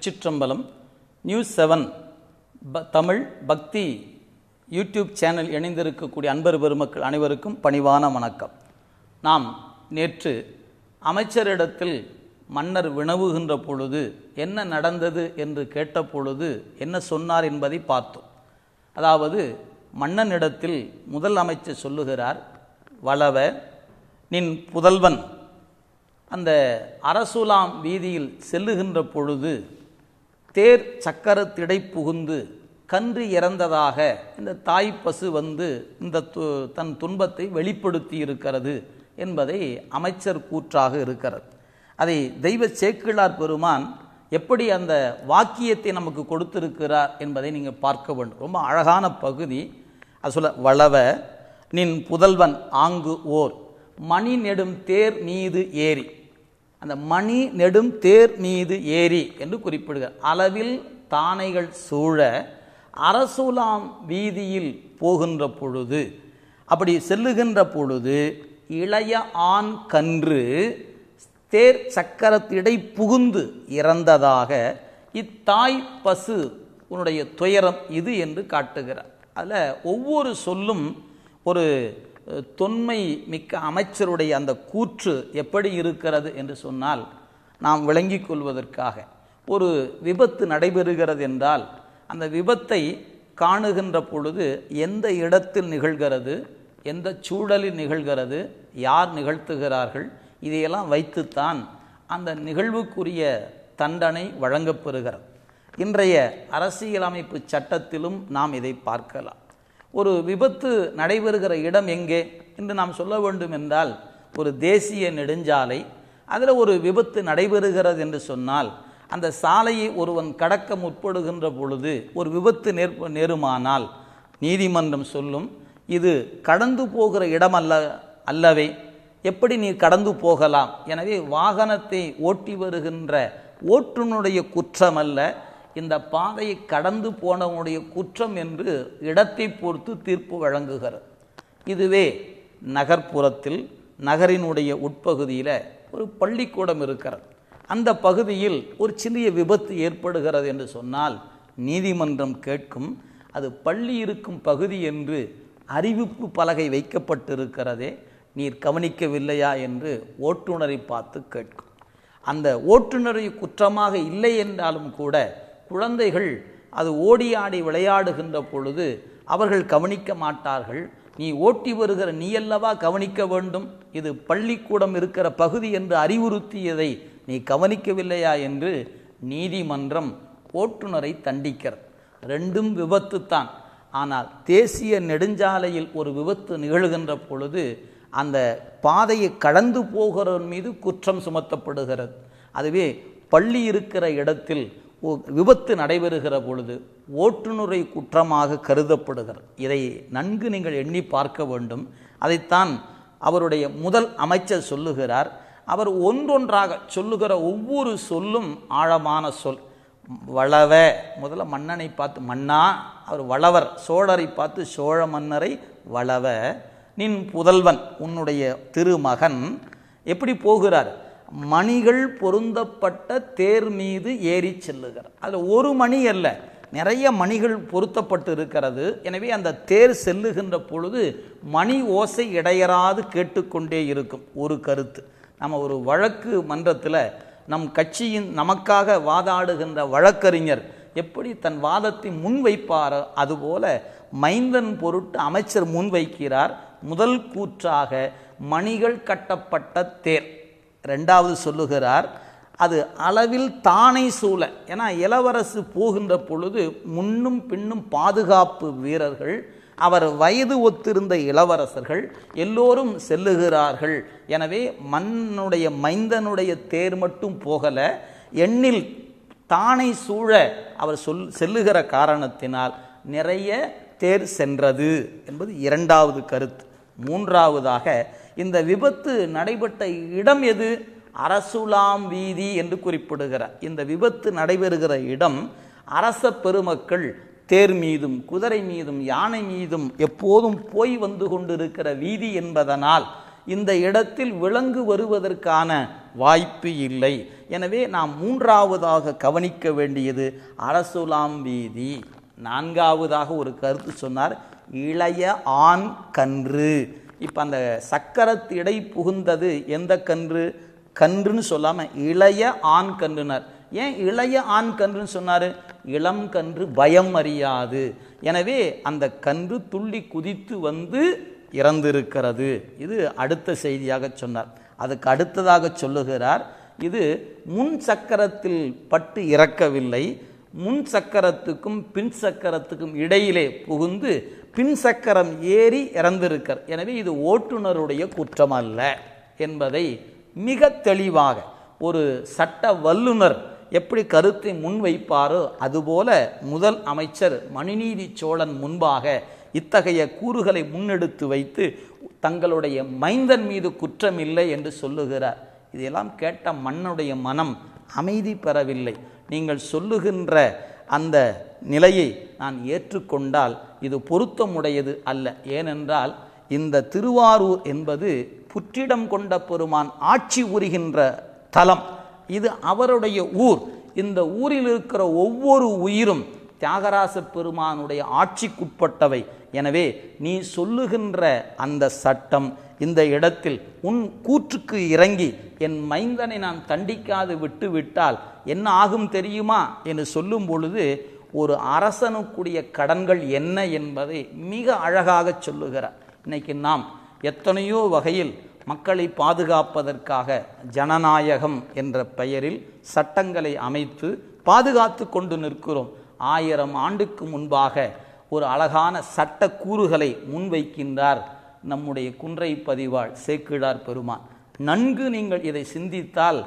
திருச்சிற்றம்பலம் news seven ப தமிழ் பக்தி YouTube channel இணைந்திருக்கக்கூடிய அன்பர் பெருமக்கள் அனைவருக்கும் பணிவான வணக்கம் நாம் நேற்று அமைச்சரிடத்தில் மன்னர் வினவுகின்ற பொழுது என்ன நடந்தது என்று கேட்ட பொழுது என்ன சொன்னார் என்பதை பார்த்தோம் அதாவது மன்னனிடத்தில் முதல் அமைச்சர் சொல்லுகிறார் வளவ நின் புதல்வன் அந்த அரசுலாம் வீதியில் செல்லுகின்ற பொழுது தேர் சக்கரத்திடை புகுந்து கன்று இறந்ததாக இந்த தாய் பசு வந்து இந்த தன் துன்பத்தை வெளிப்படுத்தி இருக்கிறது என்பதை அமைச்சர் கூற்றாக இருக்கிறது அதை தெய்வ சேக்கிழார் பெருமான் எப்படி அந்த வாக்கியத்தை நமக்கு கொடுத்திருக்கிறார் என்பதை நீங்கள் பார்க்க வேண்டும் ரொம்ப அழகான பகுதி அது சொல்ல வளவ நின் புதல்வன் ஆங்கு ஓர் மணி நெடும் தேர் மீது ஏறி அந்த மணி நெடும் தேர் மீது ஏரி என்று குறிப்பிடுக அளவில் தானைகள் சூழ அரசுலாம் வீதியில் போகின்ற பொழுது அப்படி செல்லுகின்ற பொழுது இளைய ஆண் கன்று தேர் சக்கரத்திடை புகுந்து இறந்ததாக இத்தாய் பசு உன்னுடைய துயரம் இது என்று காட்டுகிறார் அதில் ஒவ்வொரு சொல்லும் ஒரு தொன்மை மிக்க அமைச்சருடைய அந்த கூற்று எப்படி இருக்கிறது என்று சொன்னால் நாம் விளங்கி கொள்வதற்காக ஒரு விபத்து நடைபெறுகிறது என்றால் அந்த விபத்தை காணுகின்ற பொழுது எந்த இடத்தில் நிகழ்கிறது எந்த சூழலில் நிகழ்கிறது யார் நிகழ்த்துகிறார்கள் இதையெல்லாம் வைத்துத்தான் அந்த நிகழ்வுக்குரிய தண்டனை வழங்கப்பெறுகிறது இன்றைய அரசியலமைப்பு சட்டத்திலும் நாம் இதை பார்க்கலாம் ஒரு விபத்து நடைபெறுகிற இடம் எங்கே என்று நாம் சொல்ல வேண்டும் என்றால் ஒரு தேசிய நெடுஞ்சாலை அதில் ஒரு விபத்து நடைபெறுகிறது என்று சொன்னால் அந்த சாலையை ஒருவன் கடக்க முற்படுகின்ற பொழுது ஒரு விபத்து நேர் நேருமானால் நீதிமன்றம் சொல்லும் இது கடந்து போகிற இடம் அல்ல அல்லவே எப்படி நீ கடந்து போகலாம் எனவே வாகனத்தை ஓட்டி வருகின்ற ஓட்டுனுடைய குற்றம் அல்ல இந்த பாதையை கடந்து போனவனுடைய குற்றம் என்று இடத்தை பொறுத்து தீர்ப்பு வழங்குகிறது இதுவே நகர்ப்புறத்தில் நகரினுடைய உட்பகுதியில் ஒரு பள்ளிக்கூடம் இருக்கிறது அந்த பகுதியில் ஒரு சிறிய விபத்து ஏற்படுகிறது என்று சொன்னால் நீதிமன்றம் கேட்கும் அது பள்ளி இருக்கும் பகுதி என்று அறிவிப்பு பலகை வைக்கப்பட்டிருக்கிறதே நீர் கவனிக்கவில்லையா என்று ஓட்டுநரை பார்த்து கேட்கும் அந்த ஓட்டுநரை குற்றமாக இல்லை என்றாலும் கூட குழந்தைகள் அது ஓடி ஆடி விளையாடுகின்ற பொழுது அவர்கள் கவனிக்க மாட்டார்கள் நீ ஓட்டி வருகிற நீ அல்லவா கவனிக்க வேண்டும் இது பள்ளிக்கூடம் இருக்கிற பகுதி என்று அறிவுறுத்தியதை நீ கவனிக்கவில்லையா என்று நீதிமன்றம் ஓட்டுநரை தண்டிக்கிறது ரெண்டும் விபத்து தான் ஆனால் தேசிய நெடுஞ்சாலையில் ஒரு விபத்து நிகழ்கின்ற பொழுது அந்த பாதையை கடந்து போகிறவன் மீது குற்றம் சுமத்தப்படுகிறது அதுவே பள்ளி இருக்கிற இடத்தில் விபத்து நடைபெறுகிற பொழுது ஓட்டுநரை குற்றமாக கருதப்படுகிறது இதை நன்கு நீங்கள் எண்ணி பார்க்க வேண்டும் அதைத்தான் அவருடைய முதல் அமைச்சர் சொல்லுகிறார் அவர் ஒன்றொன்றாக சொல்லுகிற ஒவ்வொரு சொல்லும் ஆழமான சொல் வளவ முதல்ல மன்னனை பார்த்து மன்னா அவர் வளவர் சோழரை பார்த்து சோழ மன்னரை வளவ நின் புதல்வன் உன்னுடைய திருமகன் எப்படி போகிறார் மணிகள் பொருந்தப்பட்ட தேர் மீது ஏறி செல்லுகிறார் அதில் ஒரு மணி அல்ல நிறைய மணிகள் பொருத்தப்பட்டு இருக்கிறது எனவே அந்த தேர் செல்லுகின்ற பொழுது மணி ஓசை இடையராது கேட்டுக்கொண்டே இருக்கும் ஒரு கருத்து நம்ம ஒரு வழக்கு மன்றத்தில் நம் கட்சியின் நமக்காக வாதாடுகின்ற வழக்கறிஞர் எப்படி தன் வாதத்தை முன்வைப்பாரோ அதுபோல மைந்தன் பொருட்டு அமைச்சர் முன்வைக்கிறார் முதல் கூற்றாக மணிகள் கட்டப்பட்ட தேர் ரெண்டாவது சொல்லுகிறார் அது அளவில் தானே சூழ ஏன்னா இளவரசு போகின்ற பொழுது முன்னும் பின்னும் பாதுகாப்பு வீரர்கள் அவர் வயது ஒத்திருந்த இளவரசர்கள் எல்லோரும் செல்லுகிறார்கள் எனவே மண்ணுடைய மைந்தனுடைய தேர் மட்டும் போகல எண்ணில் தானை சூழ அவர் சொல் செல்லுகிற காரணத்தினால் நிறைய தேர் சென்றது என்பது இரண்டாவது கருத்து மூன்றாவதாக இந்த விபத்து நடைபெற்ற இடம் எது அரசுலாம் வீதி என்று குறிப்பிடுகிறார் இந்த விபத்து நடைபெறுகிற இடம் அரச பெருமக்கள் தேர் மீதும் குதிரை மீதும் யானை மீதும் எப்போதும் போய் வந்து கொண்டிருக்கிற வீதி என்பதனால் இந்த இடத்தில் விலங்கு வருவதற்கான வாய்ப்பு இல்லை எனவே நாம் மூன்றாவதாக கவனிக்க வேண்டியது அரசுலாம் வீதி நான்காவதாக ஒரு கருத்து சொன்னார் இளைய ஆண் கன்று இப்போ அந்த சக்கரத்து இடை புகுந்தது எந்த கன்று கன்றுன்னு சொல்லாமல் இளைய ஆண் கன்றுனார் ஏன் இளைய ஆண் கன்றுன்னு சொன்னார் இளம் கன்று பயம் அறியாது எனவே அந்த கன்று துள்ளி குதித்து வந்து இறந்திருக்கிறது இது அடுத்த செய்தியாக சொன்னார் அதுக்கு அடுத்ததாக சொல்லுகிறார் இது முன் சக்கரத்தில் பட்டு இறக்கவில்லை முன் சக்கரத்துக்கும் பின் சக்கரத்துக்கும் இடையிலே புகுந்து பின் சக்கரம் ஏறி இறந்திருக்கிறார் எனவே இது ஓட்டுநருடைய குற்றம் அல்ல என்பதை மிக தெளிவாக ஒரு சட்ட வல்லுநர் எப்படி கருத்தை முன்வைப்பாரோ அதுபோல முதல் அமைச்சர் மணிநீதி சோழன் முன்பாக இத்தகைய கூறுகளை முன்னெடுத்து வைத்து தங்களுடைய மைந்தன் மீது குற்றமில்லை என்று சொல்லுகிறார் இதெல்லாம் கேட்ட மண்ணுடைய மனம் அமைதி பெறவில்லை நீங்கள் சொல்லுகின்ற அந்த நிலையை நான் ஏற்றுக்கொண்டால் இது பொருத்தமுடையது அல்ல ஏனென்றால் இந்த திருவாரூர் என்பது புற்றிடம் கொண்ட பெருமான் ஆட்சி உரிகின்ற தலம் இது அவருடைய ஊர் இந்த ஊரில் இருக்கிற ஒவ்வொரு உயிரும் தியாகராச பெருமானுடைய ஆட்சிக்குட்பட்டவை எனவே நீ சொல்லுகின்ற அந்த சட்டம் இந்த இடத்தில் உன் கூற்றுக்கு இறங்கி என் மைந்தனை நான் தண்டிக்காது விட்டு விட்டால் என்ன ஆகும் தெரியுமா என்று சொல்லும் பொழுது ஒரு அரசனுக்குரிய கடன்கள் என்ன என்பதை மிக அழகாக சொல்லுகிறார் இன்னைக்கு நாம் எத்தனையோ வகையில் மக்களை பாதுகாப்பதற்காக ஜனநாயகம் என்ற பெயரில் சட்டங்களை அமைத்து பாதுகாத்து கொண்டு நிற்கிறோம் ஆயிரம் ஆண்டுக்கு முன்பாக ஒரு அழகான சட்ட கூறுகளை முன்வைக்கின்றார் நம்முடைய குன்றை பதிவாள் சேக்கிழார் பெருமான் நன்கு நீங்கள் இதை சிந்தித்தால்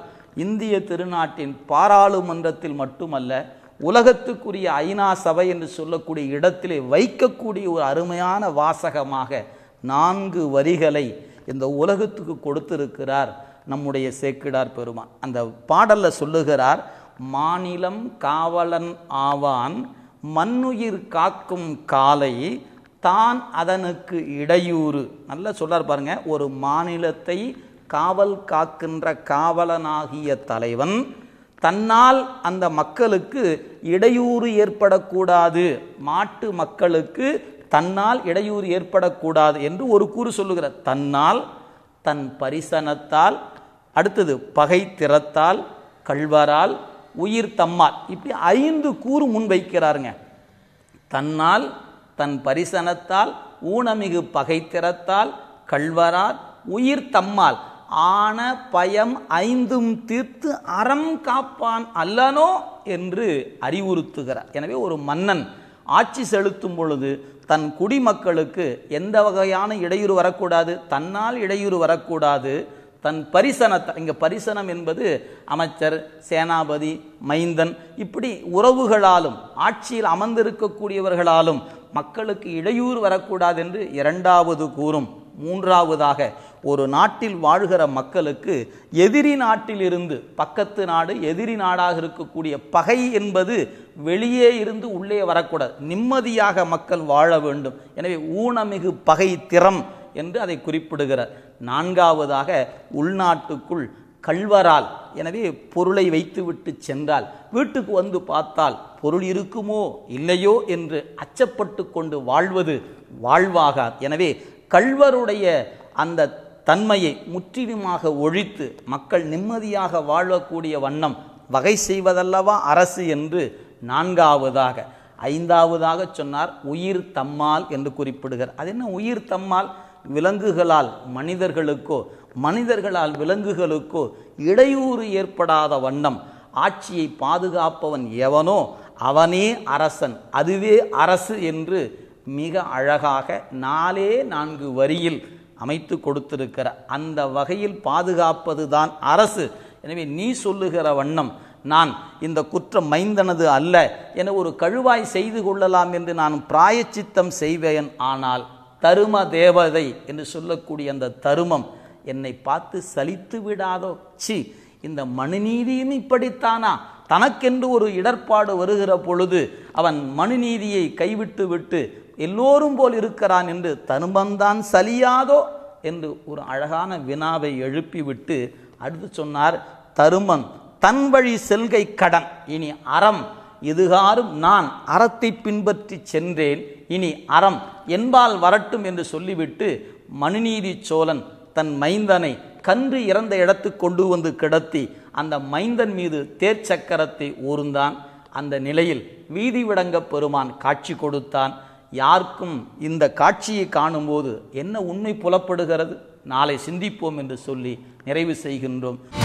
இந்திய திருநாட்டின் பாராளுமன்றத்தில் மட்டுமல்ல உலகத்துக்குரிய ஐநா சபை என்று சொல்லக்கூடிய இடத்திலே வைக்கக்கூடிய ஒரு அருமையான வாசகமாக நான்கு வரிகளை இந்த உலகத்துக்கு கொடுத்திருக்கிறார் நம்முடைய சேக்கிடார் பெருமான் அந்த பாடலில் சொல்லுகிறார் மாநிலம் காவலன் ஆவான் மண்ணுயிர் காக்கும் காலை தான் அதனுக்கு இடையூறு நல்லா சொல்றார் பாருங்க ஒரு மாநிலத்தை காவல் காக்கின்ற காவலனாகிய தலைவன் தன்னால் அந்த மக்களுக்கு இடையூறு ஏற்படக்கூடாது மாட்டு மக்களுக்கு தன்னால் இடையூறு ஏற்படக்கூடாது என்று ஒரு கூறு சொல்லுகிறார் தன்னால் தன் பரிசனத்தால் அடுத்தது பகை திறத்தால் கல்வரால் உயிர் தம்மால் இப்படி ஐந்து கூறு முன்வைக்கிறாருங்க தன்னால் தன் பரிசனத்தால் ஊனமிகு பகை திறத்தால் கல்வரால் உயிர் தம்மால் ஆன பயம் ஐந்தும் தீர்த்து அறம் காப்பான் அல்லனோ என்று அறிவுறுத்துகிறார் எனவே ஒரு மன்னன் ஆட்சி செலுத்தும் பொழுது தன் குடிமக்களுக்கு எந்த வகையான இடையூறு வரக்கூடாது தன்னால் இடையூறு வரக்கூடாது தன் பரிசனத்தை இங்கே பரிசனம் என்பது அமைச்சர் சேனாபதி மைந்தன் இப்படி உறவுகளாலும் ஆட்சியில் அமர்ந்திருக்கக்கூடியவர்களாலும் மக்களுக்கு இடையூறு வரக்கூடாது என்று இரண்டாவது கூறும் மூன்றாவதாக ஒரு நாட்டில் வாழ்கிற மக்களுக்கு எதிரி நாட்டிலிருந்து பக்கத்து நாடு எதிரி நாடாக இருக்கக்கூடிய பகை என்பது வெளியே இருந்து உள்ளே வரக்கூடாது நிம்மதியாக மக்கள் வாழ வேண்டும் எனவே ஊனமிகு பகை திறம் என்று அதை குறிப்பிடுகிறார் நான்காவதாக உள்நாட்டுக்குள் கல்வரால் எனவே பொருளை வைத்துவிட்டு சென்றால் வீட்டுக்கு வந்து பார்த்தால் பொருள் இருக்குமோ இல்லையோ என்று அச்சப்பட்டு கொண்டு வாழ்வது வாழ்வாகாது எனவே கள்வருடைய அந்த தன்மையை முற்றிலுமாக ஒழித்து மக்கள் நிம்மதியாக வாழக்கூடிய வண்ணம் வகை செய்வதல்லவா அரசு என்று நான்காவதாக ஐந்தாவதாக சொன்னார் உயிர் தம்மால் என்று குறிப்பிடுகிறார் அது என்ன உயிர் தம்மால் விலங்குகளால் மனிதர்களுக்கோ மனிதர்களால் விலங்குகளுக்கோ இடையூறு ஏற்படாத வண்ணம் ஆட்சியை பாதுகாப்பவன் எவனோ அவனே அரசன் அதுவே அரசு என்று மிக அழகாக நாலே நான்கு வரியில் அமைத்து கொடுத்திருக்கிற அந்த வகையில் பாதுகாப்பது தான் அரசு எனவே நீ சொல்லுகிற வண்ணம் நான் இந்த குற்றம் மைந்தனது அல்ல என ஒரு கழுவாய் செய்து கொள்ளலாம் என்று நான் பிராயச்சித்தம் செய்வேன் ஆனால் தரும தேவதை என்று சொல்லக்கூடிய அந்த தருமம் என்னை பார்த்து சலித்து விடாதோ சி இந்த மனுநீதியும் இப்படித்தானா தனக்கென்று ஒரு இடர்பாடு வருகிற பொழுது அவன் மனுநீதியை கைவிட்டு விட்டு எல்லோரும் போல் இருக்கிறான் என்று தனுமந்தான் சலியாதோ என்று ஒரு அழகான வினாவை எழுப்பிவிட்டு அடுத்து சொன்னார் தருமன் தன் வழி செல்கை கடன் இனி அறம் இதுகாரும் நான் அறத்தை பின்பற்றி சென்றேன் இனி அறம் என்பால் வரட்டும் என்று சொல்லிவிட்டு மணிநீதி சோழன் தன் மைந்தனை கன்று இறந்த இடத்துக்கு கொண்டு வந்து கிடத்தி அந்த மைந்தன் மீது தேர்ச்சக்கரத்தை ஊர்ந்தான் அந்த நிலையில் வீதி விடங்க பெருமான் காட்சி கொடுத்தான் யாருக்கும் இந்த காட்சியை காணும்போது என்ன உண்மை புலப்படுகிறது நாளை சிந்திப்போம் என்று சொல்லி நிறைவு செய்கின்றோம்